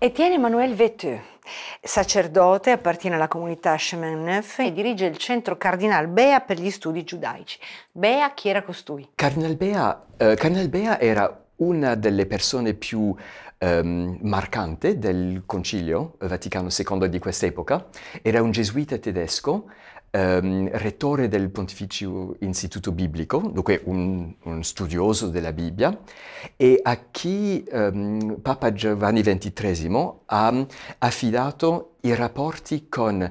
Etienne Emmanuel Veteux, sacerdote, appartiene alla comunità Shemen Nef e dirige il centro Cardinal Bea per gli studi giudaici. Bea, chi era costui? Cardinal Bea, eh, Cardinal Bea era una delle persone più ehm, marcante del Concilio Vaticano II di quest'epoca. Era un gesuita tedesco ehm, rettore del Pontificio Istituto Biblico, dunque un, un studioso della Bibbia, e a chi ehm, Papa Giovanni XXIII ha affidato i rapporti con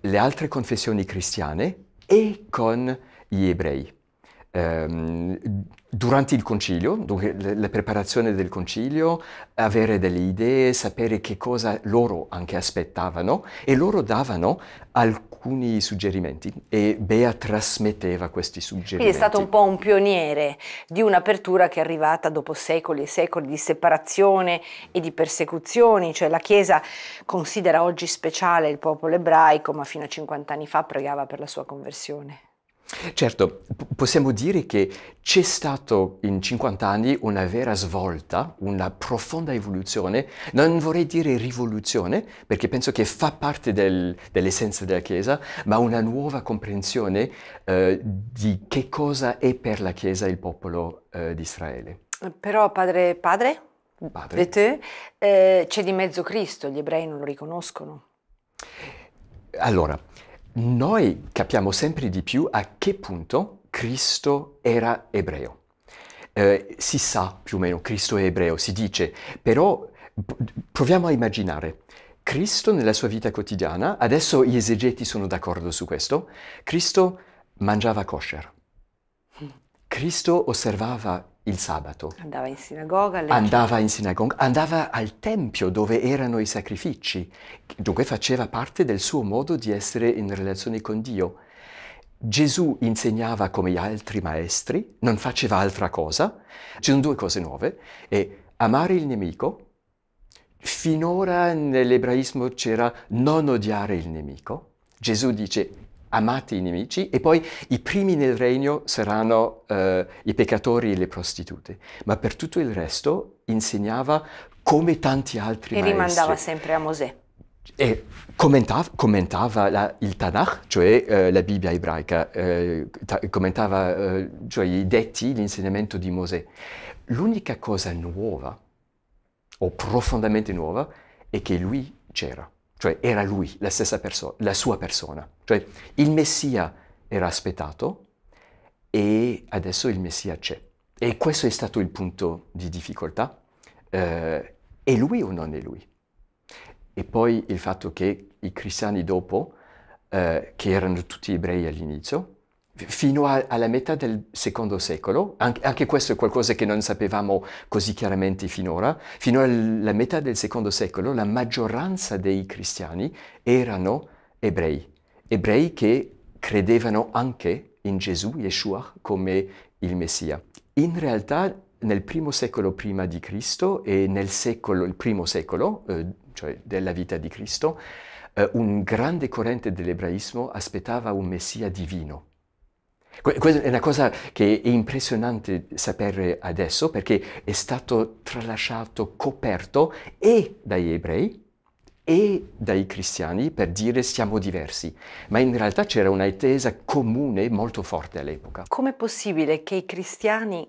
le altre confessioni cristiane e con gli ebrei. Ehm, durante il concilio, dunque la preparazione del concilio, avere delle idee, sapere che cosa loro anche aspettavano e loro davano alcuni suggerimenti e Bea trasmetteva questi suggerimenti. Quindi è stato un po' un pioniere di un'apertura che è arrivata dopo secoli e secoli di separazione e di persecuzioni, cioè la Chiesa considera oggi speciale il popolo ebraico, ma fino a 50 anni fa pregava per la sua conversione. Certo, possiamo dire che c'è stata in 50 anni una vera svolta, una profonda evoluzione, non vorrei dire rivoluzione, perché penso che fa parte del, dell'essenza della Chiesa, ma una nuova comprensione eh, di che cosa è per la Chiesa il popolo eh, di Israele. Però padre, padre, padre. Te, eh, c'è di mezzo Cristo, gli ebrei non lo riconoscono. Allora, noi capiamo sempre di più a che punto Cristo era ebreo. Eh, si sa più o meno, Cristo è ebreo, si dice, però proviamo a immaginare. Cristo nella sua vita quotidiana, adesso gli esegeti sono d'accordo su questo, Cristo mangiava kosher. Cristo osservava il sabato. Andava in sinagoga, leggeva. Andava in sinagoga, andava al tempio dove erano i sacrifici, dunque faceva parte del suo modo di essere in relazione con Dio. Gesù insegnava come gli altri maestri, non faceva altra cosa. Ci sono due cose nuove, e amare il nemico, finora nell'ebraismo c'era non odiare il nemico. Gesù dice amate i nemici e poi i primi nel regno saranno eh, i peccatori e le prostitute. Ma per tutto il resto insegnava come tanti altri e maestri. E rimandava sempre a Mosè. E commentava, commentava la, il Tanakh, cioè eh, la Bibbia ebraica, eh, ta- commentava eh, cioè, i detti, l'insegnamento di Mosè. L'unica cosa nuova, o profondamente nuova, è che lui c'era cioè era lui, la stessa persona, la sua persona. Cioè il Messia era aspettato e adesso il Messia c'è. E questo è stato il punto di difficoltà. Eh, è lui o non è lui? E poi il fatto che i cristiani dopo, eh, che erano tutti ebrei all'inizio, fino a, alla metà del secondo secolo, anche, anche, questo è qualcosa che non sapevamo così chiaramente finora, fino alla metà del secondo secolo la maggioranza dei cristiani erano ebrei, ebrei che credevano anche in Gesù Yeshua come il Messia. In realtà nel primo secolo prima di Cristo e nel secolo, il primo secolo, eh, cioè della vita di Cristo, eh, un grande corrente dell'ebraismo aspettava un Messia divino questa è una cosa che è impressionante sapere adesso perché è stato tralasciato, coperto e dagli ebrei e dai cristiani per dire siamo diversi, ma in realtà c'era una tesa comune molto forte all'epoca. Com'è possibile che i cristiani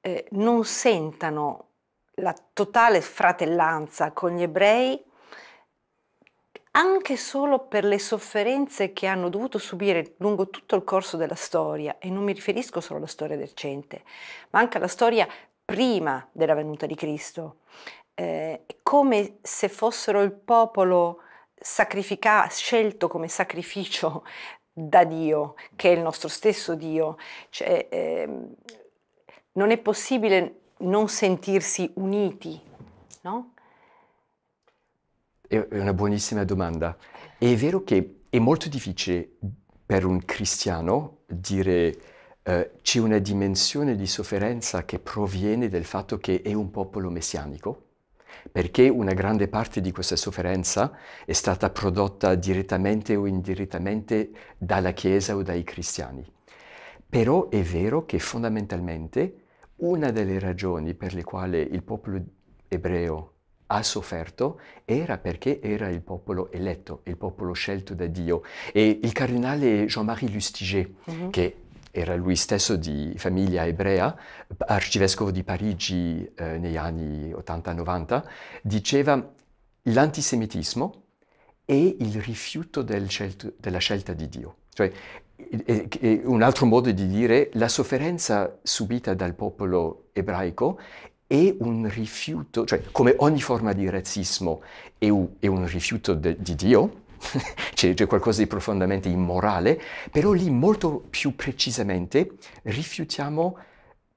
eh, non sentano la totale fratellanza con gli ebrei anche solo per le sofferenze che hanno dovuto subire lungo tutto il corso della storia, e non mi riferisco solo alla storia recente, ma anche alla storia prima della venuta di Cristo, eh, come se fossero il popolo scelto come sacrificio da Dio, che è il nostro stesso Dio. Cioè, eh, non è possibile non sentirsi uniti, no? È una buonissima domanda. È vero che è molto difficile per un cristiano dire eh, c'è una dimensione di sofferenza che proviene dal fatto che è un popolo messianico, perché una grande parte di questa sofferenza è stata prodotta direttamente o indirettamente dalla Chiesa o dai cristiani. Però è vero che fondamentalmente una delle ragioni per le quali il popolo ebreo ha sofferto era perché era il popolo eletto, il popolo scelto da Dio. E il cardinale Jean-Marie Lustiger, mm-hmm. che era lui stesso di famiglia ebrea, arcivescovo di Parigi eh, negli anni 80-90, diceva l'antisemitismo è il rifiuto del scelto, della scelta di Dio. Cioè, è, è un altro modo di dire la sofferenza subita dal popolo ebraico è un rifiuto, cioè come ogni forma di razzismo è un, è un rifiuto de, di Dio, c'è, c'è, qualcosa di profondamente immorale, però lì molto più precisamente rifiutiamo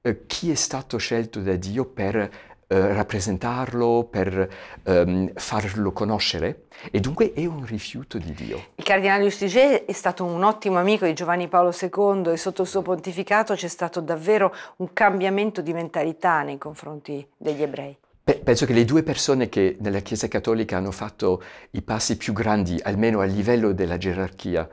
eh, chi è stato scelto da Dio per eh, rappresentarlo, per ehm, farlo conoscere e dunque è un rifiuto di Dio. Il cardinale Lustiger è stato un ottimo amico di Giovanni Paolo II e sotto il suo pontificato c'è stato davvero un cambiamento di mentalità nei confronti degli ebrei. Penso che le due persone che nella Chiesa Cattolica hanno fatto i passi più grandi, almeno a livello della gerarchia,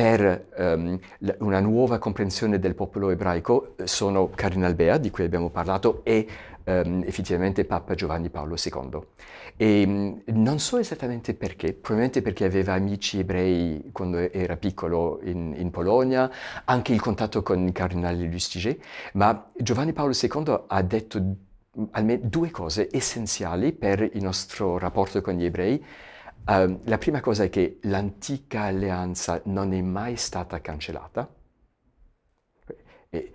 per um, una nuova comprensione del popolo ebraico eh, sono Cardinal Bea, di cui abbiamo parlato, e um, effettivamente Papa Giovanni Paolo II. E, um, non so esattamente perché, probabilmente perché aveva amici ebrei quando era piccolo in, in Polonia, anche il contatto con il Cardinale Lustiger, ma Giovanni Paolo II ha detto mm, almeno due cose essenziali per il nostro rapporto con gli ebrei Uh, la prima cosa è che l'antica alleanza non è mai stata cancellata. E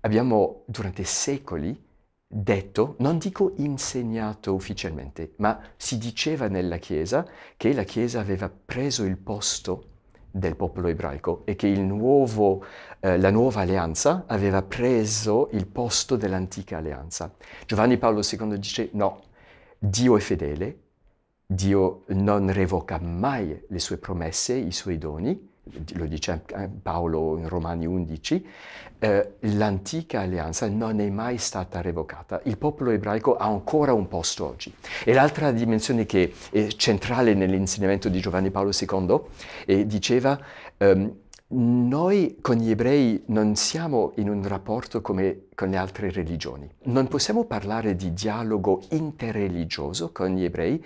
abbiamo durante secoli detto, non dico insegnato ufficialmente, ma si diceva nella Chiesa che la Chiesa aveva preso il posto del popolo ebraico e che nuovo, eh, la nuova alleanza aveva preso il posto dell'antica alleanza. Giovanni Paolo II dice no, Dio è fedele Dio non revoca mai le sue promesse, i suoi doni, lo dice eh, Paolo in Romani 11, eh, l'antica alleanza non è mai stata revocata. Il popolo ebraico ha ancora un posto oggi. E l'altra dimensione che è centrale nell'insegnamento di Giovanni Paolo II eh, diceva ehm, noi con gli ebrei non siamo in un rapporto come con le altre religioni. Non possiamo parlare di dialogo interreligioso con gli ebrei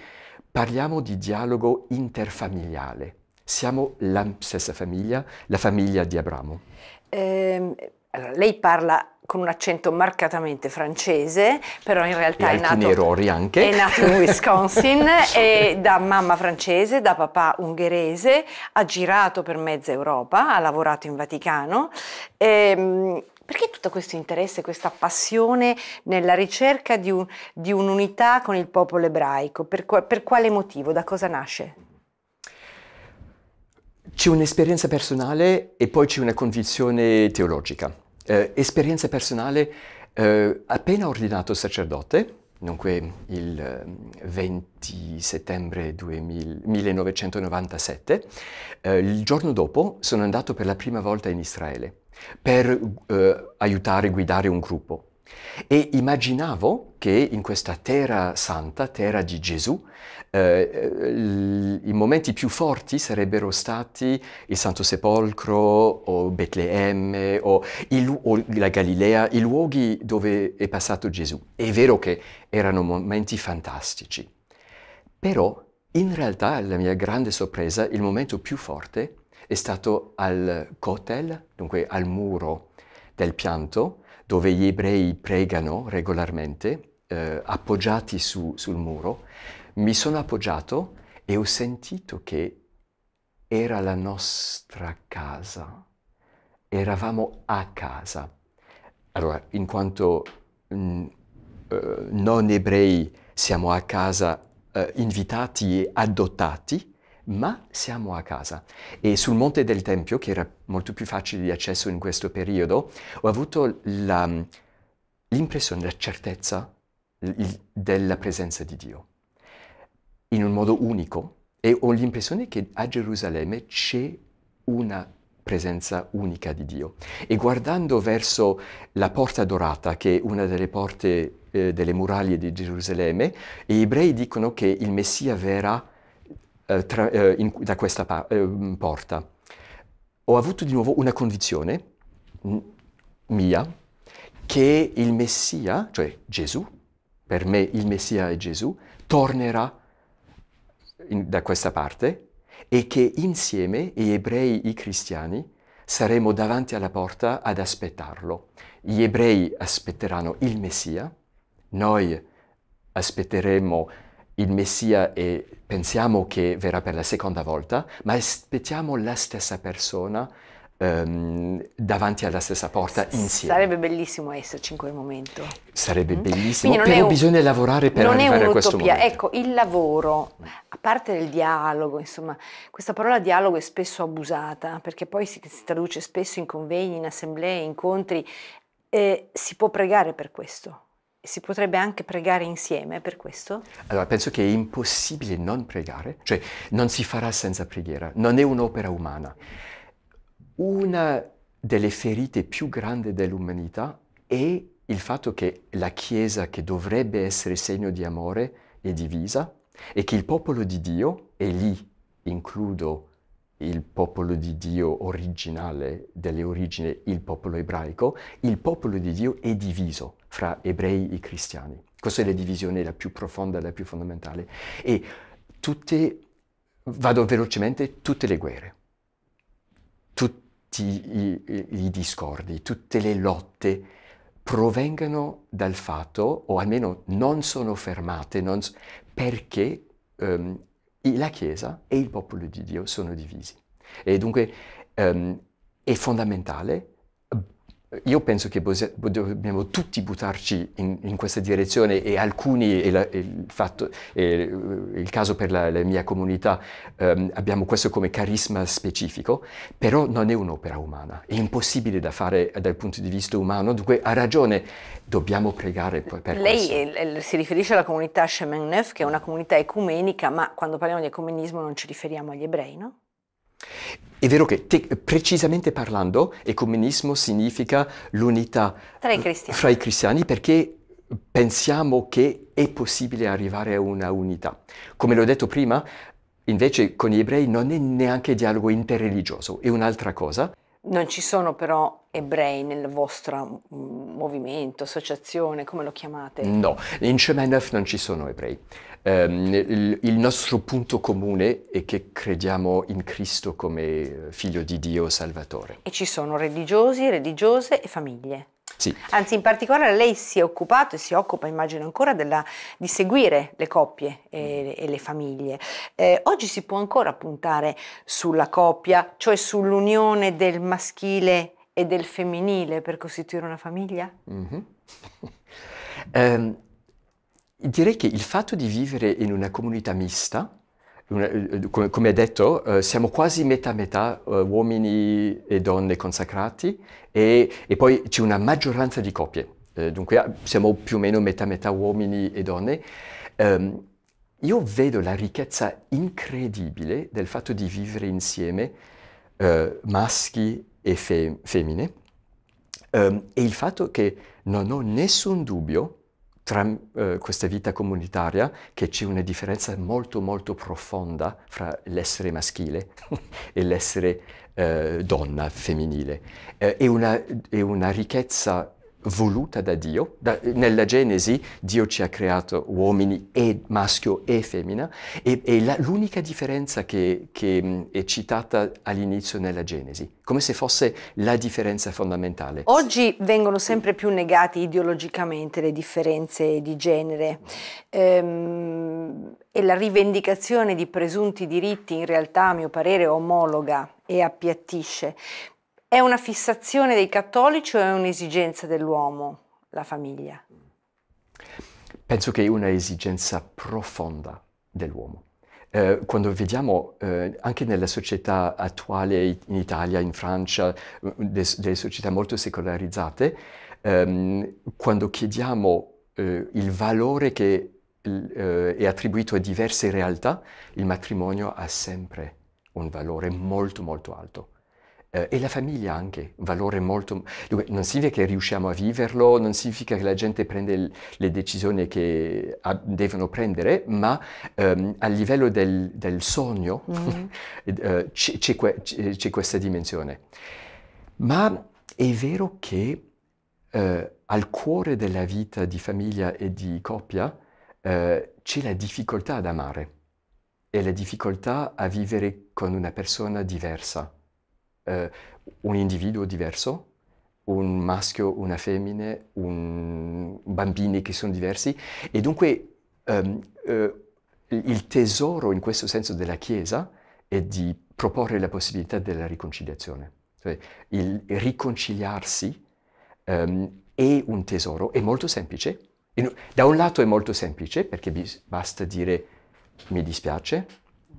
Parliamo di dialogo interfamiliare. Siamo la stessa famiglia, la famiglia di Abramo. Eh, allora, lei parla con un accento marcatamente francese, però in realtà è nato, è nato, in Wisconsin, da mamma francese, da papà ungherese, ha girato per mezza Europa, ha lavorato in Vaticano, e, ehm, perché tutto questo interesse, questa passione nella ricerca di, un, di un'unità con il popolo ebraico? Per, per quale motivo? Da cosa nasce? C'è un'esperienza personale e poi c'è una convinzione teologica. Eh, esperienza personale, eh, appena ordinato sacerdote, dunque il 20 eh, settembre 2000, 1997, eh, il giorno dopo sono andato per la prima volta in Israele per eh, aiutare e guidare un gruppo. E immaginavo che in questa terra santa, terra di Gesù, eh, eh i momenti più forti sarebbero stati il Santo Sepolcro o Betlemme o, il, o la Galilea, i luoghi dove è passato Gesù. È vero che erano momenti fantastici, però in realtà, la mia grande sorpresa, il momento più forte è stato al Kotel, dunque al muro del pianto, dove gli ebrei pregano regolarmente, eh, appoggiati su, sul muro. Mi sono appoggiato e ho sentito che era la nostra casa, eravamo a casa. Allora, in quanto mh, mm, eh, non ebrei siamo a casa eh, invitati e adottati, ma siamo a casa. E sul monte del Tempio, che era molto più facile di accesso in questo periodo, ho avuto la, l'impressione, la certezza il, della presenza di Dio, in un modo unico, e ho l'impressione che a Gerusalemme c'è una presenza unica di Dio. E guardando verso la porta dorata, che è una delle porte eh, delle muraglie di Gerusalemme, gli ebrei dicono che il Messia verrà eh, tra, eh, in, da questa pa- eh, mm, porta. Ho avuto di nuovo una convinzione mm, mia che il Messia, cioè Gesù, per me il Messia è Gesù, tornerà in, da questa parte e che insieme gli ebrei e i cristiani saremo davanti alla porta ad aspettarlo. Gli ebrei aspetteranno il Messia, noi aspetteremo il Messia e pensiamo che verrà per la seconda volta, ma aspettiamo la stessa persona um, davanti alla stessa porta insieme. Sarebbe bellissimo esserci in quel momento. Sarebbe mm. bellissimo, però un, bisogna lavorare per arrivare a questo momento. Ecco, il lavoro, a parte il dialogo, insomma, questa parola dialogo è spesso abusata, perché poi si, si traduce spesso in convegni, in assemblee, incontri, eh, si può pregare per questo si potrebbe anche pregare insieme per questo? Allora, penso che è impossibile non pregare, cioè non si farà senza preghiera, non è un'opera umana. Una delle ferite più grandi dell'umanità è il fatto che la Chiesa, che dovrebbe essere segno di amore, è divisa e che il popolo di Dio, e lì includo il popolo di Dio originale, delle origini il popolo ebraico, il popolo di Dio è diviso fra ebrei e cristiani. Questa è la divisione la più profonda, la più fondamentale. E tutte, vado velocemente, tutte le guerre, tutti i, i, discordi, tutte le lotte provengono dal fatto, o almeno non sono fermate, non, perché um, la Chiesa e il popolo di Dio sono divisi. E dunque ehm, è fondamentale io penso che dobbiamo tutti buttarci in, in questa direzione e alcuni, e, il, fatto, eh, il caso per la, la mia comunità, ehm, abbiamo questo come carisma specifico, però non è un'opera umana, è impossibile da fare dal punto di vista umano, dunque ha ragione, dobbiamo pregare per Lei questo. si riferisce alla comunità Shemen Nef, che è una comunità ecumenica, ma quando parliamo di ecumenismo non ci riferiamo agli ebrei, no? È vero che te, precisamente parlando, ecumenismo significa l'unità tra i, eh, fra i cristiani perché pensiamo che è possibile arrivare a una unità. Come l'ho detto prima, invece con gli ebrei non è neanche dialogo interreligioso, è un'altra cosa. Non ci sono però ebrei nel vostro mm, movimento, associazione, come lo chiamate? No, in Shemenef non ci sono ebrei ehm, il nostro punto comune è che crediamo in Cristo come eh, figlio di Dio Salvatore. E ci sono religiosi, religiose e famiglie. Sì. Anzi, in particolare lei si è occupato e si occupa, immagino ancora, della, di seguire le coppie e, e le famiglie. Eh, oggi si può ancora puntare sulla coppia, cioè sull'unione del maschile e del femminile per costituire una famiglia? Mm -hmm. um, Direi che il fatto di vivere in una comunità mista, una, eh, eh, come, come detto, eh, siamo quasi metà metà eh, uomini e donne consacrati e, e poi c'è una maggioranza di coppie, eh, dunque ah, siamo più o meno metà metà uomini e donne. Um, io vedo la ricchezza incredibile del fatto di vivere insieme eh, maschi e fe- femmine um, e il fatto che non ho nessun dubbio tra eh, questa vita comunitaria che c'è una differenza molto molto profonda fra l'essere maschile e l'essere eh, donna femminile. Eh, è, una, è, una, ricchezza voluta da Dio. Da, nella Genesi Dio ci ha creato uomini e maschio e femmina e, e la, l'unica differenza che, che, è citata all'inizio nella Genesi, come se fosse la differenza fondamentale. Oggi vengono sempre più negate ideologicamente le differenze di genere ehm, e la rivendicazione di presunti diritti in realtà a mio parere omologa e appiattisce. È una fissazione dei cattolici o è un'esigenza dell'uomo, la famiglia? Penso che è una esigenza profonda dell'uomo. Eh, quando vediamo eh, anche nella società attuale in Italia, in Francia, mm, delle società molto secolarizzate, ehm, quando chiediamo eh, il valore che eh, è attribuito a diverse realtà, il matrimonio ha sempre un valore molto molto alto. Eh, e la famiglia anche, un valore molto... non significa che riusciamo a viverlo, non significa che la gente prende le decisioni che a, devono prendere, ma ehm, a livello del, del sogno mm-hmm. eh, c'è, c'è, c'è, questa dimensione. Ma è vero che eh, al cuore della vita di famiglia e di coppia eh, c'è la difficoltà ad amare e la difficoltà a vivere con una persona diversa eh, un individuo diverso, un maschio, una femmina, un... bambini che sono diversi e dunque um, uh, il tesoro in questo senso della Chiesa è di proporre la possibilità della riconciliazione. Cioè, il riconciliarsi um, è un tesoro, è molto semplice. Da un lato è molto semplice perché basta dire mi dispiace,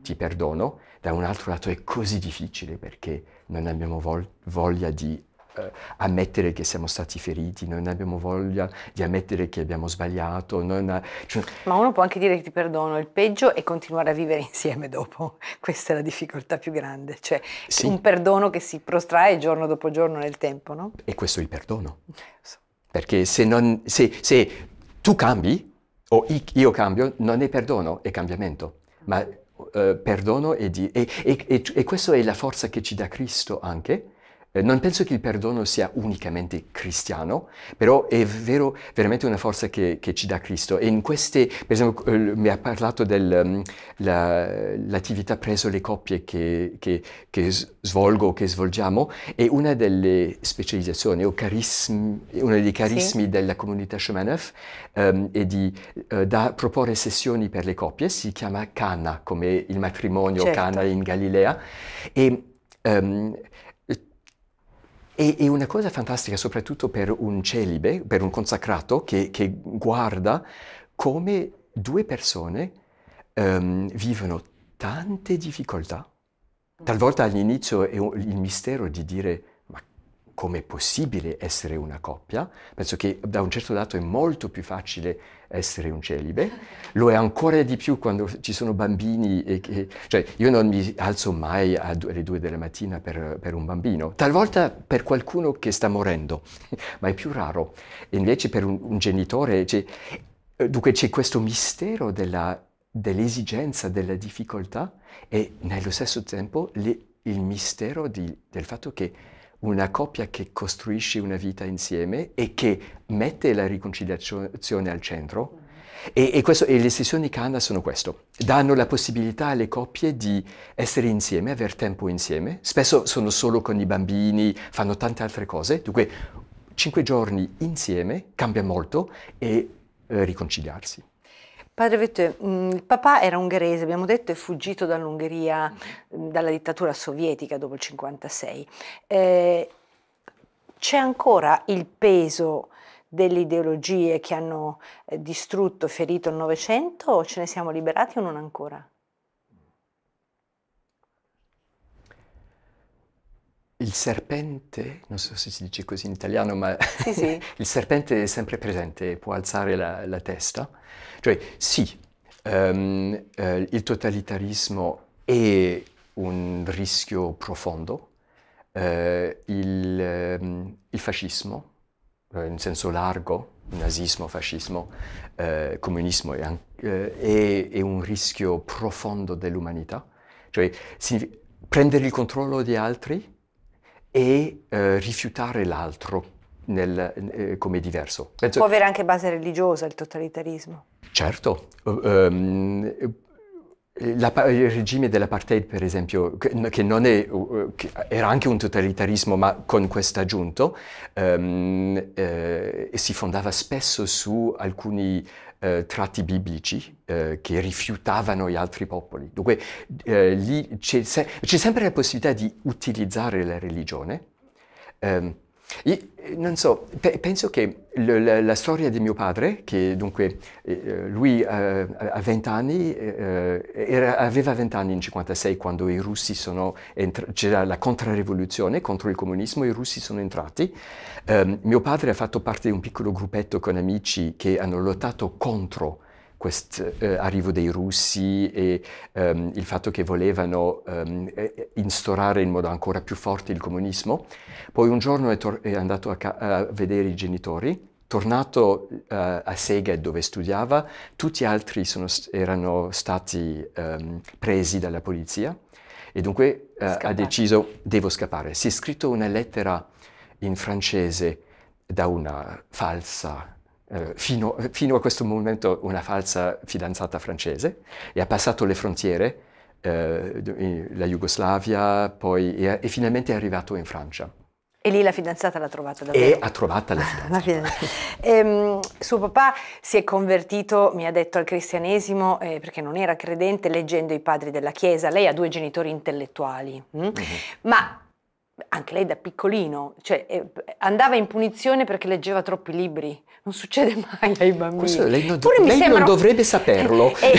ti perdono, da un altro lato è così difficile perché non abbiamo vol- voglia di eh, ammettere che siamo stati feriti, non abbiamo voglia di ammettere che abbiamo sbagliato. Ha, cioè... Ma uno può anche dire che ti perdono il peggio e continuare a vivere insieme dopo. Questa è la difficoltà più grande, cioè sì. un perdono che si prostrae giorno dopo giorno nel tempo, no? E questo è il perdono. So. Perché se, non, se, se tu cambi o io cambio, non è perdono, è cambiamento. Ma eh, perdono e, di, e, e, e questa è la forza che ci dà Cristo anche, eh, non penso che il perdono sia unicamente cristiano, però è vero, veramente una forza che, che ci dà Cristo. E in queste, per esempio, eh, mi ha parlato dell'attività mm, la, presso le coppie che, che, che, svolgo, che svolgiamo, e una delle specializzazioni, o carismi, uno dei carismi sì. della comunità Shomanov, um, ehm, è di uh, da, proporre sessioni per le coppie, si chiama Cana, come il matrimonio certo. Cana in Galilea, e... Um, e, e una cosa fantastica, soprattutto per un celibe, per un consacrato che, che guarda come due persone um, vivono tante difficoltà. Mm. Talvolta all'inizio è un, il mistero di dire ma com'è possibile essere una coppia? Penso che da un certo dato è molto più facile essere un celibe, lo è ancora di più quando ci sono bambini e che, cioè io non mi alzo mai alle due della mattina per, per, un bambino, talvolta per qualcuno che sta morendo, ma è più raro. invece per un, un genitore c'è, dunque c'è questo mistero della, dell'esigenza, della difficoltà e nello stesso tempo le, il mistero di, del fatto che una coppia che costruisce una vita insieme e che mette la riconciliazione al centro. E, e, questo, e, le sessioni Kanda sono questo, danno la possibilità alle coppie di essere insieme, avere tempo insieme, spesso sono solo con i bambini, fanno tante altre cose, dunque cinque giorni insieme cambia molto e eh, riconciliarsi. Padre Vetteux, mm, il papà era ungherese, abbiamo detto, è fuggito dall'Ungheria, mm, dalla dittatura sovietica dopo il 1956. Eh, c'è ancora il peso delle ideologie che hanno eh, distrutto, ferito il Novecento o ce ne siamo liberati o non ancora? il serpente, non so se si dice così in italiano, ma sì, sì. il serpente è sempre presente, può alzare la, la testa. Cioè, sì, um, eh, il totalitarismo è un rischio profondo, eh, il, eh, il, fascismo, eh, in senso largo, nazismo, fascismo, eh, comunismo, è, eh, è, è, un rischio profondo dell'umanità. Cioè, prendere il controllo di altri e eh, rifiutare l'altro nel, eh, come diverso. Penso... Può avere anche base religiosa il totalitarismo. Certo, um, la, il regime dell'apartheid, per esempio, che, non è, che era anche un totalitarismo, ma con questo aggiunto, um, eh, si fondava spesso su alcuni eh, tratti biblici eh, che rifiutavano gli altri popoli. Dunque, eh, lì c'è, se- c'è, sempre la possibilità di utilizzare la religione. Um, non so, pe- penso che l- la-, la storia di mio padre, che dunque eh, eh lui eh, a 20 anni, eh, eh, era, aveva 20 anni in 56 quando i russi sono entrati, c'era la contrarrivoluzione contro il comunismo, i russi sono entrati. Ehm, mio padre ha fatto parte di un piccolo gruppetto con amici che hanno lottato contro questo eh, arrivo dei russi e ehm, il fatto che volevano ehm, instaurare in modo ancora più forte il comunismo. Poi un giorno è, tor- è andato a, ca- a vedere i genitori tornato uh, a Sega dove studiava, tutti gli altri sono, erano stati um, presi dalla polizia e dunque uh, ha deciso devo scappare. Si è scritto una lettera in francese da una falsa eh, fino, fino, a questo momento una falsa fidanzata francese e ha passato le frontiere, eh, la Jugoslavia, poi e, e finalmente è arrivato in Francia. E lì la fidanzata l'ha trovata davvero. E ha trovata la fidanzata. la fidanzata. Ehm, suo papà si è convertito, mi ha detto, al cristianesimo eh, perché non era credente, leggendo i padri della Chiesa. Lei ha due genitori intellettuali, mm -hmm. ma anche lei da piccolino, cioè, eh, andava in punizione perché leggeva troppi libri. Non succede mai ai bambini. lei non, do- lei sembrano... non dovrebbe saperlo. e,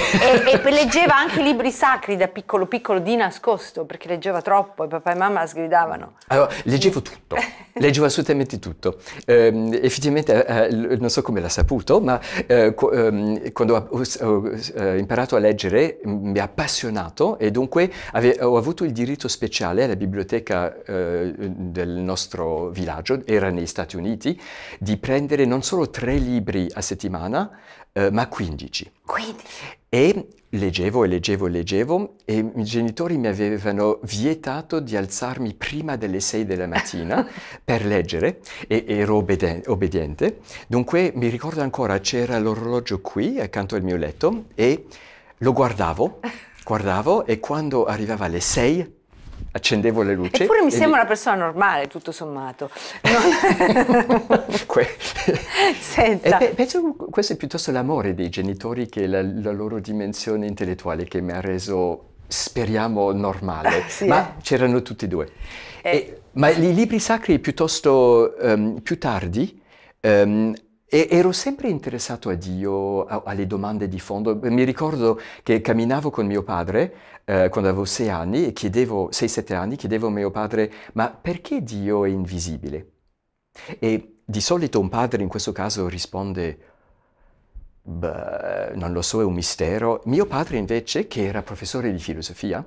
e, e, leggeva anche libri sacri da piccolo piccolo di nascosto perché leggeva troppo e papà e mamma sgridavano. Allora, leggevo tutto, leggevo assolutamente tutto. Eh, effettivamente eh, eh non so come l'ha saputo, ma eh, ehm, quando ho, ho, ho, eh, imparato a leggere mi ha appassionato e dunque ave- ho avuto il diritto speciale alla biblioteca eh, del nostro villaggio, era negli Stati Uniti, di prendere non solo tre libri a settimana, eh, ma 15. 15. E leggevo e leggevo e leggevo e i genitori mi avevano vietato di alzarmi prima delle 6 della mattina per leggere e ero obbede- obbediente. Dunque mi ricordo ancora c'era l'orologio qui accanto al mio letto e lo guardavo, guardavo e quando arrivava alle 6 accendevo le luci. Eppure mi sembra una persona normale, tutto sommato. Non... que- Senta. Pe- penso questo è piuttosto l'amore dei genitori che la, la loro dimensione intellettuale che mi ha reso speriamo normale, sì, ma eh. c'erano tutti e due. Eh. E, ma i libri sacri piuttosto um, più tardi um, e ero sempre interessato a Dio, a, alle domande di fondo. Mi ricordo che camminavo con mio padre eh, quando avevo sei anni e chiedevo, sei, sette anni, chiedevo a mio padre, ma perché Dio è invisibile? E di solito un padre in questo caso risponde, beh, non lo so, è un mistero. Mio padre invece, che era professore di filosofia,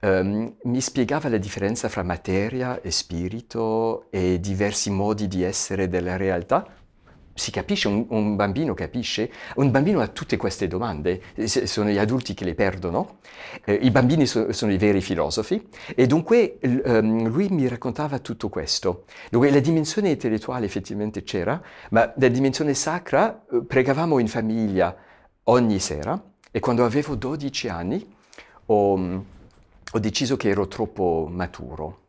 ehm, mi spiegava la differenza fra materia e spirito e diversi modi di essere della realtà si capisce, un, un, bambino capisce, un bambino ha tutte queste domande, eh, sono gli adulti che le perdono, eh, i bambini so, sono i veri filosofi e dunque um, lui mi raccontava tutto questo. Dunque la dimensione intellettuale effettivamente c'era, ma la dimensione sacra eh, pregavamo in famiglia ogni sera e quando avevo 12 anni ho, ho deciso che ero troppo maturo,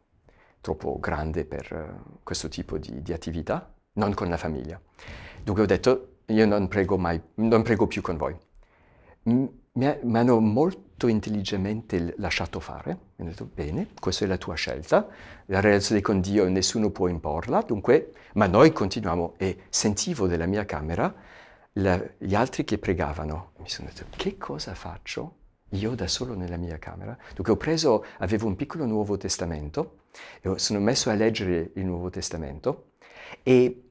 troppo grande per eh, questo tipo di, di attività non con la famiglia. Dunque ho detto, io non prego, mai, non prego più con voi. Mi, mi hanno molto intelligentemente lasciato fare, mi hanno detto, bene, questa è la tua scelta, la relazione con Dio nessuno può imporla, dunque, ma noi continuiamo e sentivo della mia camera la, gli altri che pregavano. Mi sono detto, che cosa faccio? io da solo nella mia camera. Dunque ho preso, avevo un piccolo Nuovo Testamento, e sono messo a leggere il Nuovo Testamento e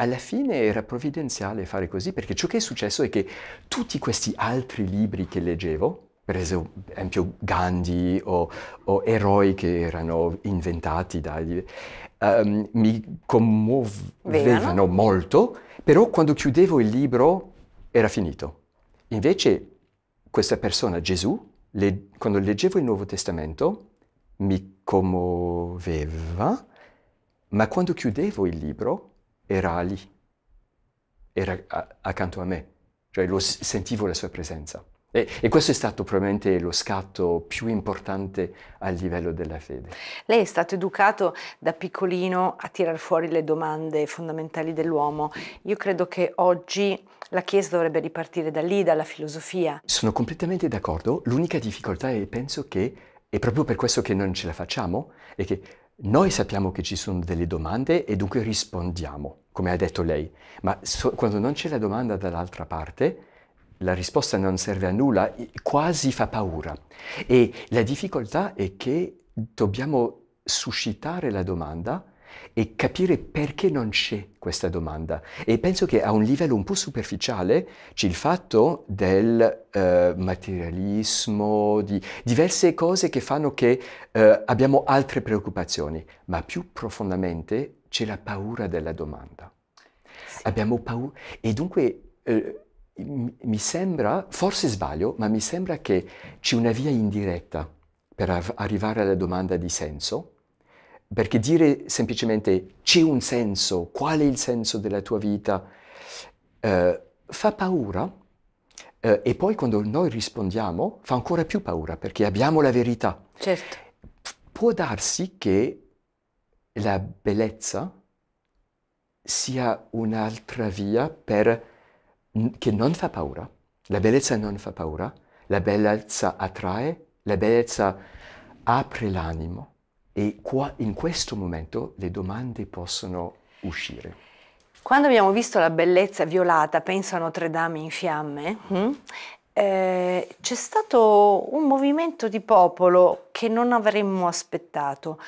alla fine era provvidenziale fare così, perché ciò che è successo è che tutti questi altri libri che leggevo, per esempio Gandhi o, o eroi che erano inventati da... Um, mi commuovevano molto, però quando chiudevo il libro era finito. Invece questa persona, Gesù, le, quando leggevo il Nuovo Testamento, mi commuoveva, ma quando chiudevo il libro era lì, era accanto a me, cioè lo, sentivo la sua presenza. E, e, questo è stato probabilmente lo scatto più importante a livello della fede. Lei è stato educato da piccolino a tirar fuori le domande fondamentali dell'uomo. Io credo che oggi la Chiesa dovrebbe ripartire da lì, dalla filosofia. Sono completamente d'accordo. L'unica difficoltà è, penso che, è proprio per questo che non ce la facciamo, è che noi sappiamo che ci sono delle domande e dunque rispondiamo come ha detto lei, ma so, quando non c'è la domanda dall'altra parte, la risposta non serve a nulla, quasi fa paura. E la difficoltà è che dobbiamo suscitare la domanda e capire perché non c'è questa domanda. E penso che a un livello un po' superficiale c'è il fatto del eh, materialismo, di diverse cose che fanno che eh, abbiamo altre preoccupazioni, ma più profondamente c'è la paura della domanda. Sì. Abbiamo paura e dunque... Eh, mi sembra, forse sbaglio, ma mi sembra che c'è una via indiretta per arrivare alla domanda di senso, perché dire semplicemente c'è un senso, qual è il senso della tua vita, eh, fa paura eh, e poi quando noi rispondiamo fa ancora più paura perché abbiamo la verità. Certo. Può darsi che la bellezza sia un'altra via per, che non fa paura. La bellezza non fa paura, la bellezza attrae, la bellezza apre l'animo e qua, in questo momento le domande possono uscire. Quando abbiamo visto la bellezza violata, penso a Notre Dame in fiamme, mm? eh, c'è stato un movimento di popolo che non avremmo aspettato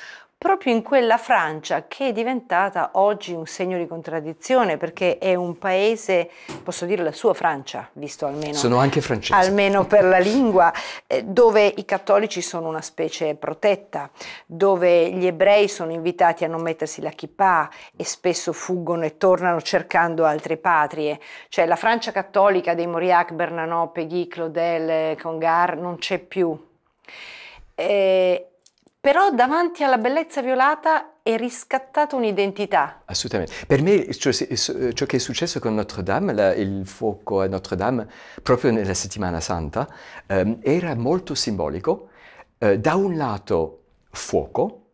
proprio in quella Francia che è diventata oggi un segno di contraddizione perché è un paese, posso dire la sua Francia, visto almeno, sono anche francesi. almeno per la lingua, eh, dove i cattolici sono una specie protetta, dove gli ebrei sono invitati a non mettersi la kippah e spesso fuggono e tornano cercando altre patrie, cioè la Francia cattolica dei Mauriac, Bernanot, Peggy, Claudel, eh, Congar non c'è più. E eh, però davanti alla bellezza violata è riscattata un'identità. Assolutamente. Per me ciò, che è successo con Notre Dame, la, il fuoco a Notre Dame, proprio nella settimana santa, ehm, era molto simbolico. Eh, da un lato fuoco,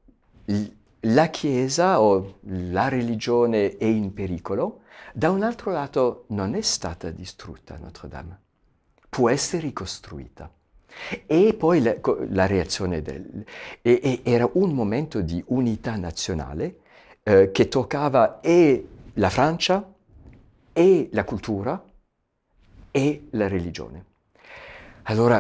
la Chiesa o la religione è in pericolo, da un altro lato non è stata distrutta Notre Dame, può essere ricostruita. E poi la, la reazione del, e, e era un momento di unità nazionale eh, che toccava e la Francia, e la cultura, e la religione. Allora,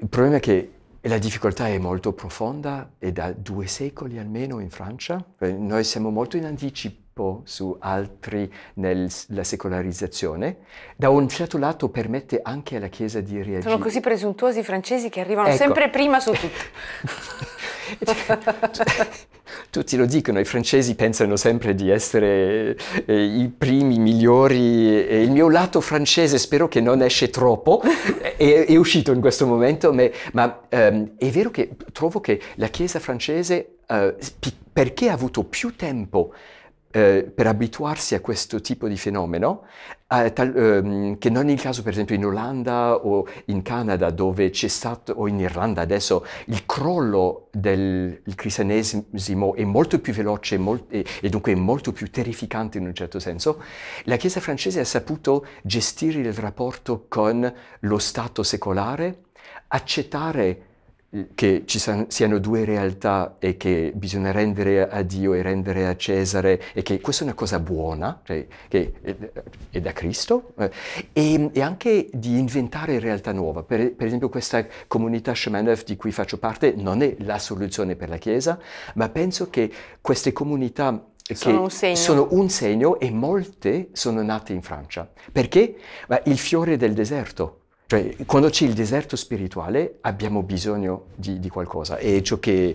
il problema è che la difficoltà è molto profonda e da due secoli almeno in Francia, eh, noi siamo molto in anticipo tempo su altri nella secolarizzazione, da un certo lato permette anche alla Chiesa di reagire. Sono così presuntuosi i francesi che arrivano ecco. sempre prima su tutto. Cioè, tutti lo dicono, i francesi pensano sempre di essere eh, i primi, i migliori. E il mio lato francese spero che non esce troppo, è, è uscito in questo momento, ma, ma um, ehm, è vero che trovo che la Chiesa francese, uh, perché ha avuto più tempo eh, per abituarsi a questo tipo di fenomeno, eh, tal, ehm, che non è il caso per esempio in Olanda o in Canada dove c'è stato, o in Irlanda adesso, il crollo del il cristianesimo è molto più veloce molt, e, e, dunque molto più terrificante in un certo senso, la Chiesa francese ha saputo gestire il rapporto con lo Stato secolare, accettare che ci siano due realtà e che bisogna rendere a Dio e rendere a Cesare e che questa è una cosa buona, cioè, che eh, è, da Cristo, eh, e, e, anche di inventare realtà nuova. Per, per esempio questa comunità Shemanef di cui faccio parte non è la soluzione per la Chiesa, ma penso che queste comunità che sono un, sono un segno e molte sono nate in Francia. Perché? Ma il fiore del deserto cioè, quando c'è il deserto spirituale abbiamo bisogno di, di qualcosa e ciò che...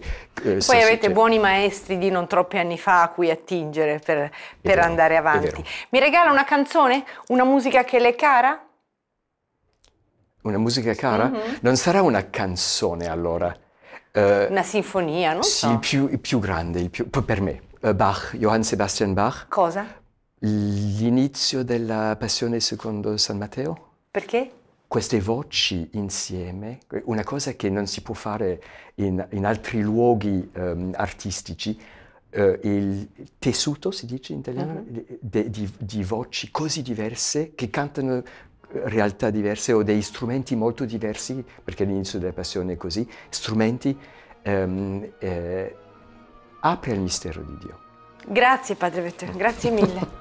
Eh, Poi avete buoni maestri di non troppi anni fa a cui attingere per, per vero, andare avanti. Mi regala una canzone? Una musica che le è cara? Una musica cara? Mm -hmm. Non sarà una canzone allora. Uh, una sinfonia, non sì, so. Sì, il più, il più grande, il più, per me. Uh, Bach, Johann Sebastian Bach. Cosa? L'inizio della Passione secondo San Matteo. Perché? Perché? queste voci insieme, una cosa che non si può fare in, in altri luoghi um, artistici, uh, il tessuto, si dice in italiano, mm -hmm. di, di, di, voci così diverse che cantano eh, realtà diverse o dei strumenti molto diversi, perché l'inizio della passione è così, strumenti um, eh, apre al mistero di Dio. Grazie Padre Vettore, grazie mille.